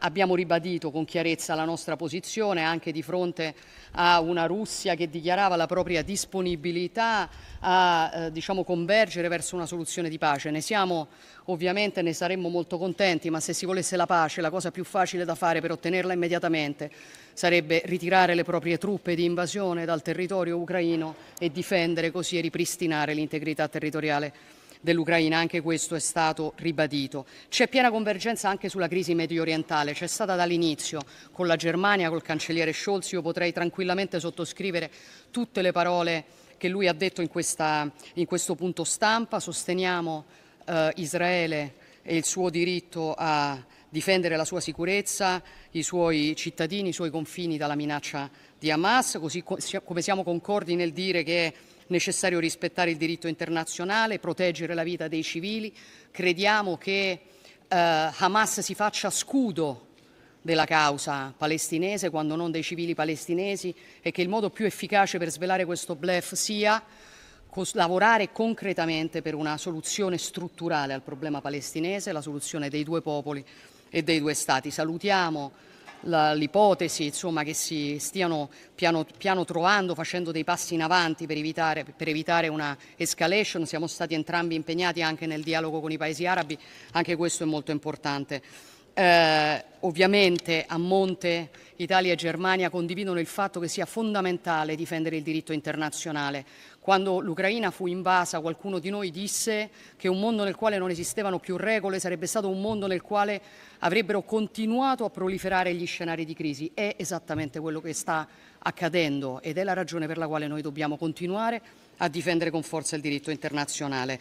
Abbiamo ribadito con chiarezza la nostra posizione anche di fronte a una Russia che dichiarava la propria disponibilità a eh, diciamo, convergere verso una soluzione di pace. Ne siamo ovviamente, ne saremmo molto contenti, ma se si volesse la pace la cosa più facile da fare per ottenerla immediatamente sarebbe ritirare le proprie truppe di invasione dal territorio ucraino e difendere così e ripristinare l'integrità territoriale dell'Ucraina, anche questo è stato ribadito. C'è piena convergenza anche sulla crisi mediorientale, c'è stata dall'inizio con la Germania, col cancelliere Scholz, io potrei tranquillamente sottoscrivere tutte le parole che lui ha detto in, questa, in questo punto stampa, sosteniamo eh, Israele e il suo diritto a difendere la sua sicurezza, i suoi cittadini, i suoi confini dalla minaccia di Hamas, così come siamo concordi nel dire che necessario rispettare il diritto internazionale, proteggere la vita dei civili. Crediamo che eh, Hamas si faccia scudo della causa palestinese quando non dei civili palestinesi e che il modo più efficace per svelare questo blef sia lavorare concretamente per una soluzione strutturale al problema palestinese, la soluzione dei due popoli e dei due stati. Salutiamo l'ipotesi insomma, che si stiano piano, piano, trovando, facendo dei passi in avanti per evitare, per evitare una escalation. Siamo stati entrambi impegnati anche nel dialogo con i paesi arabi, anche questo è molto importante. Eh, ovviamente a monte Italia e Germania condividono il fatto che sia fondamentale difendere il diritto internazionale. Quando l'Ucraina fu invasa qualcuno di noi disse che un mondo nel quale non esistevano più regole sarebbe stato un mondo nel quale avrebbero continuato a proliferare gli scenari di crisi. È esattamente quello che sta accadendo ed è la ragione per la quale noi dobbiamo continuare a difendere con forza il diritto internazionale.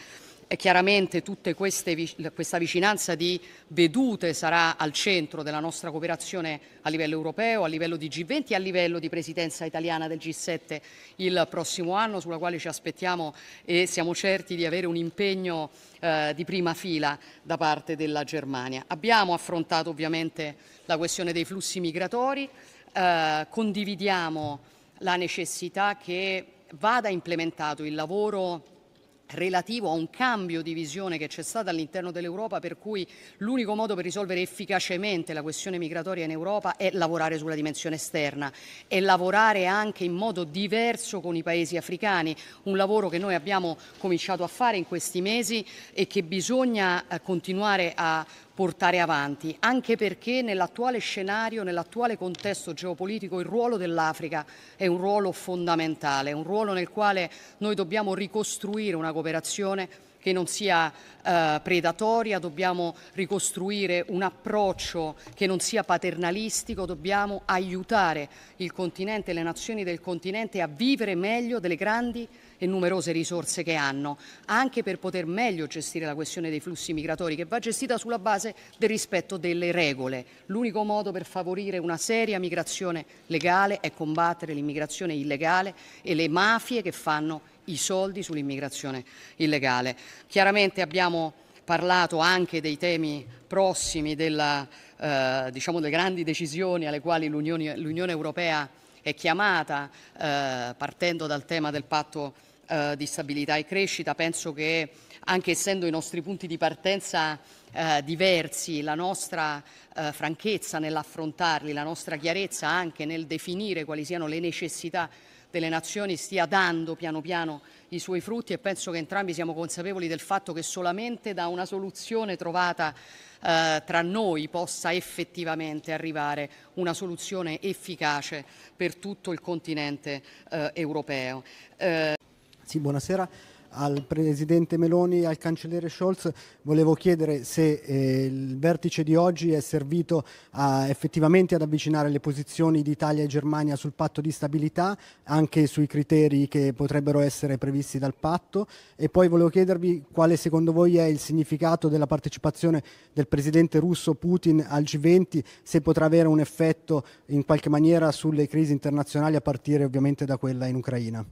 E chiaramente tutta questa vicinanza di vedute sarà al centro della nostra cooperazione a livello europeo, a livello di G20 e a livello di presidenza italiana del G7 il prossimo anno, sulla quale ci aspettiamo e siamo certi di avere un impegno eh, di prima fila da parte della Germania. Abbiamo affrontato ovviamente la questione dei flussi migratori, eh, condividiamo la necessità che vada implementato il lavoro relativo a un cambio di visione che c'è stato all'interno dell'Europa per cui l'unico modo per risolvere efficacemente la questione migratoria in Europa è lavorare sulla dimensione esterna e lavorare anche in modo diverso con i paesi africani, un lavoro che noi abbiamo cominciato a fare in questi mesi e che bisogna eh, continuare a portare avanti, anche perché nell'attuale scenario, nell'attuale contesto geopolitico, il ruolo dell'Africa è un ruolo fondamentale, un ruolo nel quale noi dobbiamo ricostruire una cooperazione che non sia eh, predatoria, dobbiamo ricostruire un approccio che non sia paternalistico, dobbiamo aiutare il continente, le nazioni del continente a vivere meglio delle grandi e numerose risorse che hanno, anche per poter meglio gestire la questione dei flussi migratori, che va gestita sulla base del rispetto delle regole. L'unico modo per favorire una seria migrazione legale è combattere l'immigrazione illegale e le mafie che fanno i soldi sull'immigrazione illegale. Chiaramente abbiamo parlato anche dei temi prossimi, della, eh, diciamo delle grandi decisioni alle quali l'Unione, Europea è chiamata, eh, partendo dal tema del patto eh, di stabilità e crescita, penso che anche essendo i nostri punti di partenza eh, diversi, la nostra eh, franchezza nell'affrontarli, la nostra chiarezza anche nel definire quali siano le necessità delle nazioni stia dando piano piano i suoi frutti e penso che entrambi siamo consapevoli del fatto che solamente da una soluzione trovata eh, tra noi possa effettivamente arrivare una soluzione efficace per tutto il continente eh, europeo. Eh, sì, buonasera al Presidente Meloni e al Cancelliere Scholz. Volevo chiedere se eh, il vertice di oggi è servito a, effettivamente ad avvicinare le posizioni di Italia e Germania sul patto di stabilità, anche sui criteri che potrebbero essere previsti dal patto. E poi volevo chiedervi quale secondo voi è il significato della partecipazione del Presidente russo Putin al G20, se potrà avere un effetto in qualche maniera sulle crisi internazionali a partire ovviamente da quella in Ucraina.